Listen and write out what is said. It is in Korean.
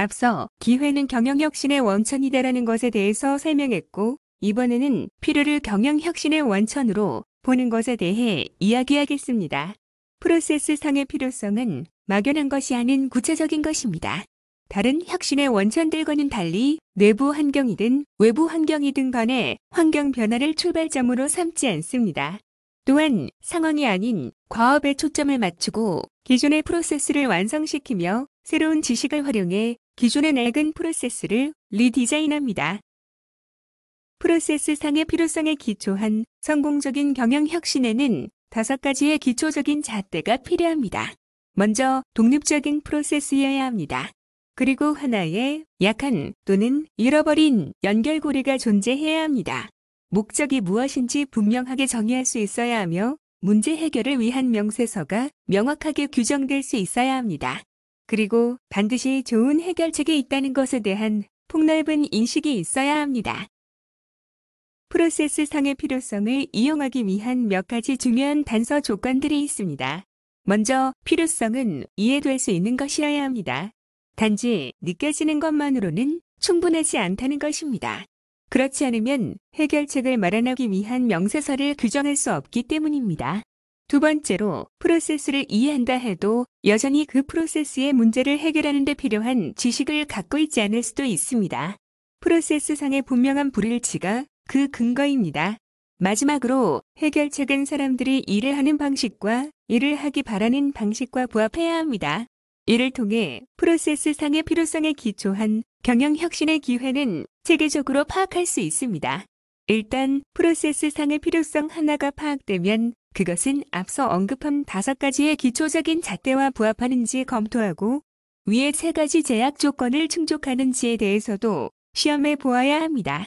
앞서 기회는 경영혁신의 원천이다라는 것에 대해서 설명했고 이번에는 필요를 경영혁신의 원천으로 보는 것에 대해 이야기하겠습니다. 프로세스상의 필요성은 막연한 것이 아닌 구체적인 것입니다. 다른 혁신의 원천들과는 달리 내부 환경이든 외부 환경이든 간에 환경 변화를 출발점으로 삼지 않습니다. 또한 상황이 아닌 과업에 초점을 맞추고 기존의 프로세스를 완성시키며 새로운 지식을 활용해 기존의 낡은 프로세스를 리디자인합니다. 프로세스 상의 필요성에 기초한 성공적인 경영 혁신에는 다섯 가지의 기초적인 잣대가 필요합니다. 먼저 독립적인 프로세스여야 합니다. 그리고 하나의 약한 또는 잃어버린 연결고리가 존재해야 합니다. 목적이 무엇인지 분명하게 정의할 수 있어야 하며 문제 해결을 위한 명세서가 명확하게 규정될 수 있어야 합니다. 그리고 반드시 좋은 해결책이 있다는 것에 대한 폭넓은 인식이 있어야 합니다. 프로세스상의 필요성을 이용하기 위한 몇 가지 중요한 단서 조건들이 있습니다. 먼저 필요성은 이해될 수 있는 것이어야 합니다. 단지 느껴지는 것만으로는 충분하지 않다는 것입니다. 그렇지 않으면 해결책을 마련하기 위한 명세서를 규정할 수 없기 때문입니다. 두 번째로 프로세스를 이해한다 해도 여전히 그 프로세스의 문제를 해결하는 데 필요한 지식을 갖고 있지 않을 수도 있습니다. 프로세스상의 분명한 불일치가 그 근거입니다. 마지막으로 해결책은 사람들이 일을 하는 방식과 일을 하기 바라는 방식과 부합해야 합니다. 이를 통해 프로세스상의 필요성에 기초한 경영 혁신의 기회는 체계적으로 파악할 수 있습니다. 일단 프로세스상의 필요성 하나가 파악되면 그것은 앞서 언급한 다섯 가지의 기초적인 잣대와 부합하는지 검토하고 위의 세 가지 제약 조건을 충족하는지에 대해서도 시험해 보아야 합니다.